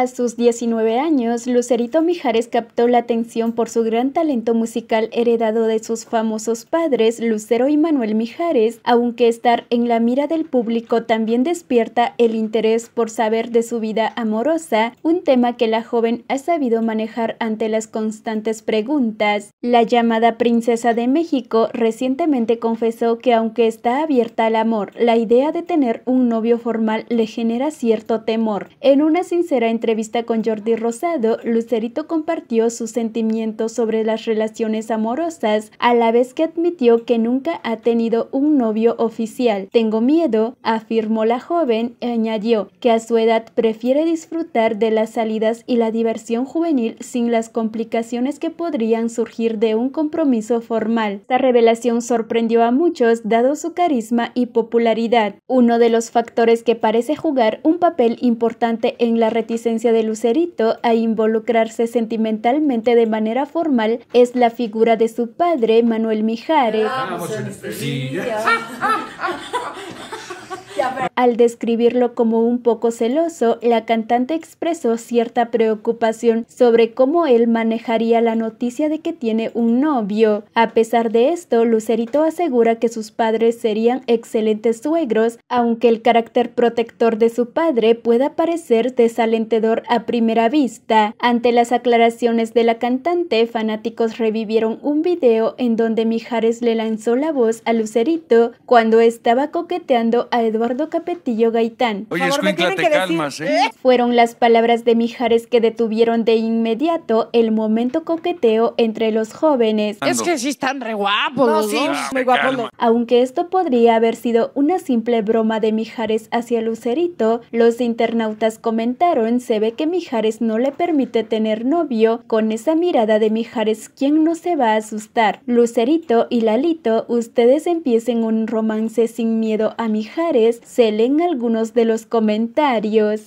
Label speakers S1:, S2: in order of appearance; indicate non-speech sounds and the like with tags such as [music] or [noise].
S1: A sus 19 años, Lucerito Mijares captó la atención por su gran talento musical heredado de sus famosos padres Lucero y Manuel Mijares, aunque estar en la mira del público también despierta el interés por saber de su vida amorosa, un tema que la joven ha sabido manejar ante las constantes preguntas. La llamada Princesa de México recientemente confesó que aunque está abierta al amor, la idea de tener un novio formal le genera cierto temor. En una sincera entrevista entrevista con Jordi Rosado, Lucerito compartió sus sentimientos sobre las relaciones amorosas, a la vez que admitió que nunca ha tenido un novio oficial. Tengo miedo, afirmó la joven y añadió que a su edad prefiere disfrutar de las salidas y la diversión juvenil sin las complicaciones que podrían surgir de un compromiso formal. Esta revelación sorprendió a muchos dado su carisma y popularidad, uno de los factores que parece jugar un papel importante en la reticencia de Lucerito a involucrarse sentimentalmente de manera formal es la figura de su padre, Manuel Mijares. [laughs] Al describirlo como un poco celoso, la cantante expresó cierta preocupación sobre cómo él manejaría la noticia de que tiene un novio. A pesar de esto, Lucerito asegura que sus padres serían excelentes suegros, aunque el carácter protector de su padre pueda parecer desalentador a primera vista. Ante las aclaraciones de la cantante, fanáticos revivieron un video en donde Mijares le lanzó la voz a Lucerito cuando estaba coqueteando a Eduardo Capetillo Gaitán. Oye, calmas, ¿eh? Fueron las palabras de Mijares que detuvieron de inmediato el momento coqueteo entre los jóvenes. Es que sí están re guapos. sí, ah, Muy guapos Aunque esto podría haber sido una simple broma de Mijares hacia Lucerito, los internautas comentaron se ve que Mijares no le permite tener novio con esa mirada de Mijares quien no se va a asustar. Lucerito y Lalito, ustedes empiecen un romance sin miedo a Mijares se leen algunos de los comentarios.